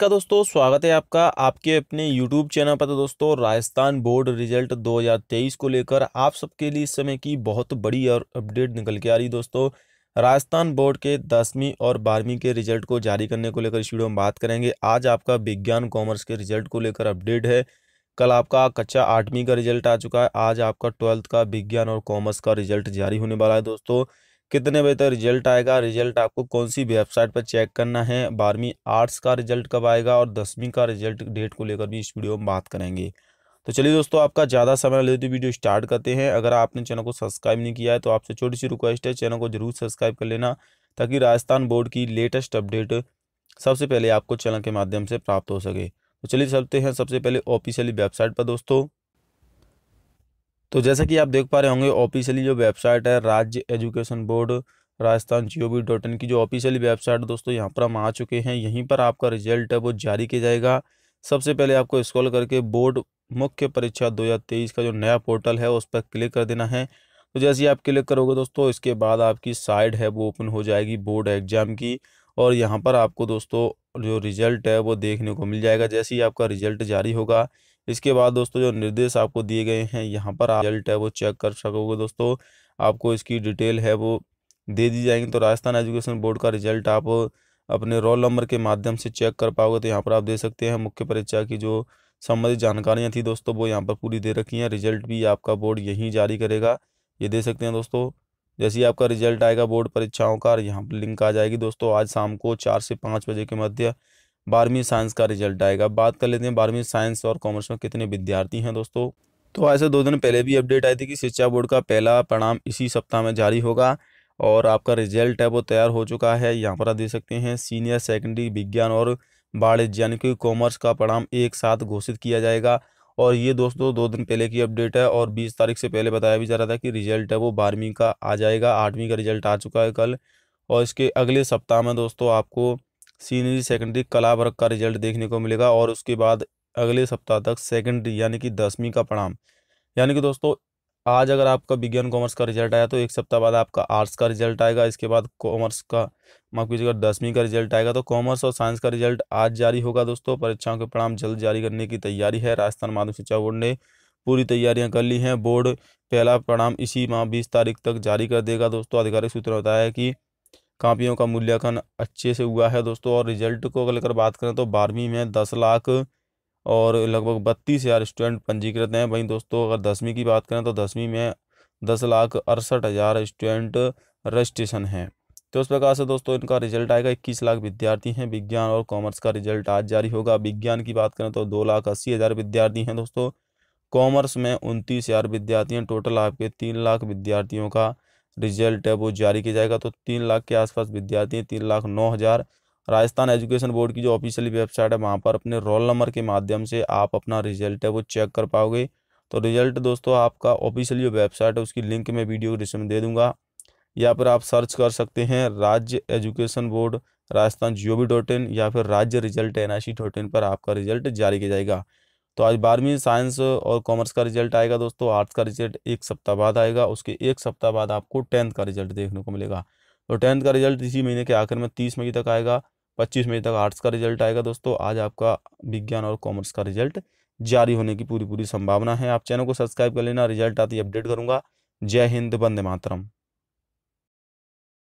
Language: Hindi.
का दोस्तों स्वागत है आपका आपके अपने यूट्यूब चैनल पर तो दोस्तों राजस्थान बोर्ड रिजल्ट 2023 को लेकर आप सबके लिए इस समय की बहुत बड़ी और अपडेट निकल के आ रही दोस्तों राजस्थान बोर्ड के दसवीं और बारहवीं के रिजल्ट को जारी करने को लेकर इस वीडियो में बात करेंगे आज आपका विज्ञान कॉमर्स के रिजल्ट को लेकर अपडेट है कल आपका कक्षा आठवीं का रिजल्ट आ चुका है आज आपका ट्वेल्थ का विज्ञान और कॉमर्स का रिजल्ट जारी होने वाला है दोस्तों कितने बजे तक रिजल्ट आएगा रिजल्ट आपको कौन सी वेबसाइट पर चेक करना है बारहवीं आर्ट्स का रिजल्ट कब आएगा और दसवीं का रिजल्ट डेट को लेकर भी इस वीडियो में बात करेंगे तो चलिए दोस्तों आपका ज़्यादा समय लेते तो वीडियो स्टार्ट करते हैं अगर आपने चैनल को सब्सक्राइब नहीं किया है तो आपसे छोटी सी रिक्वेस्ट है चैनल को जरूर सब्सक्राइब कर लेना ताकि राजस्थान बोर्ड की लेटेस्ट अपडेट सबसे पहले आपको चैनल के माध्यम से प्राप्त हो सके तो चलिए चलते हैं सबसे पहले ऑफिशियली वेबसाइट पर दोस्तों तो जैसा कि आप देख पा रहे होंगे ऑफिशियली जो वेबसाइट है राज्य education board Rajasthan G O dot in की जो ऑफिशियली वेबसाइट दोस्तों यहाँ पर हम आ चुके हैं यहीं पर आपका रिजल्ट है वो जारी किया जाएगा सबसे पहले आपको स्क्रॉल करके बोर्ड मुख्य परीक्षा 2023 का जो नया पोर्टल है उस पर क्लिक कर देना है तो जैसे ही आप क्लिक करोगे दोस्तों इसके बाद आपकी साइड है वो ओपन हो जाएगी बोर्ड एग्जाम की और यहाँ पर आपको दोस्तों जो रिज़ल्ट है वो देखने को मिल जाएगा जैसे ही आपका रिज़ल्ट जारी होगा इसके बाद दोस्तों जो निर्देश आपको दिए गए हैं यहाँ पर आप रिजल्ट है वो चेक कर सकोगे दोस्तों आपको इसकी डिटेल है वो दे दी जाएंगी तो राजस्थान एजुकेशन बोर्ड का रिजल्ट आप अपने रोल नंबर के माध्यम से चेक कर पाओगे तो यहाँ पर आप दे सकते हैं मुख्य परीक्षा की जो संबंधित जानकारियाँ थी दोस्तों वो यहाँ पर पूरी दे रखी हैं रिजल्ट भी आपका बोर्ड यहीं जारी करेगा ये दे सकते हैं दोस्तों जैसे ही आपका रिजल्ट आएगा बोर्ड परीक्षाओं का यहाँ पर लिंक आ जाएगी दोस्तों आज शाम को चार से पाँच बजे के मध्य बारहवीं साइंस का रिजल्ट आएगा बात कर लेते हैं बारहवीं साइंस और कॉमर्स में कितने विद्यार्थी हैं दोस्तों तो ऐसे दो दिन पहले भी अपडेट आई थी कि शिक्षा बोर्ड का पहला परिणाम इसी सप्ताह में जारी होगा और आपका रिजल्ट है वो तैयार हो चुका है यहाँ पर आप देख सकते हैं सीनियर सेकेंडरी विज्ञान और वाणिज्य यानी कि कॉमर्स का परिणाम एक साथ घोषित किया जाएगा और ये दोस्तों दो दिन पहले की अपडेट है और बीस तारीख से पहले बताया भी जा रहा था कि रिजल्ट है वो बारहवीं का आ जाएगा आठवीं का रिजल्ट आ चुका है कल और इसके अगले सप्ताह में दोस्तों आपको सीनियर सेकेंडरी कला वर्ग का रिजल्ट देखने को मिलेगा और उसके बाद अगले सप्ताह तक सेकेंडरी यानी कि दसवीं का परिणाम यानी कि दोस्तों आज अगर आपका विज्ञान कॉमर्स का रिजल्ट आया तो एक सप्ताह बाद आपका आर्ट्स का रिजल्ट आएगा इसके बाद कॉमर्स का माफ कीजिएगा दसवीं का रिजल्ट आएगा तो कॉमर्स और साइंस का रिजल्ट आज जारी होगा दोस्तों परीक्षाओं के परिणाम जल्द जारी करने की तैयारी है राजस्थान माध्यमिक शिक्षा बोर्ड ने पूरी तैयारियां कर ली हैं बोर्ड पहला परिणाम इसी माह बीस तारीख तक जारी कर देगा दोस्तों आधिकारिक सूत्रों ने बताया कि कापियों का मूल्यांकन अच्छे से हुआ है दोस्तों और रिजल्ट को अगर बात करें तो बारहवीं में दस लाख और लगभग बत्तीस हज़ार स्टूडेंट पंजीकृत हैं वहीं दोस्तों अगर दसवीं की बात करें तो दसवीं में दस लाख अड़सठ हज़ार स्टूडेंट रजिस्ट्रेशन हैं तो उस प्रकार से दोस्तों इनका रिजल्ट आएगा इक्कीस लाख विद्यार्थी हैं विज्ञान और कॉमर्स का रिजल्ट आज जारी होगा विज्ञान की बात करें तो दो लाख अस्सी हज़ार विद्यार्थी हैं दोस्तों कॉमर्स में उनतीस हज़ार विद्यार्थी हैं टोटल आपके तीन लाख विद्यार्थियों का रिजल्ट है वो जारी किया जाएगा तो तीन लाख के आसपास विद्यार्थी तीन लाख नौ हज़ार राजस्थान एजुकेशन बोर्ड की जो ऑफिशियली वेबसाइट है वहाँ पर अपने रोल नंबर के माध्यम से आप अपना रिजल्ट है वो चेक कर पाओगे तो रिजल्ट दोस्तों आपका ऑफिशियली जो वेबसाइट है उसकी लिंक मैं वीडियो डिस्क्रिप्शन दे दूंगा या फिर आप सर्च कर सकते हैं राज्य एजुकेशन बोर्ड राजस्थान जी या फिर राज्य रिजल्ट एन पर आपका रिजल्ट जारी किया जाएगा तो आज बारहवीं साइंस और कॉमर्स का रिजल्ट आएगा दोस्तों आर्ट्स का रिजल्ट एक सप्ताह बाद आएगा उसके एक सप्ताह बाद आपको टेंथ का रिजल्ट देखने को मिलेगा तो टेंथ का रिजल्ट इसी महीने के आखिर में तीस मई तक आएगा पच्चीस मई तक आर्ट्स का रिजल्ट आएगा दोस्तों आज आपका विज्ञान और कॉमर्स का रिजल्ट जारी होने की पूरी पूरी संभावना है आप चैनल को सब्सक्राइब कर लेना रिजल्ट आती अपडेट करूंगा जय हिंद बंदे मातरम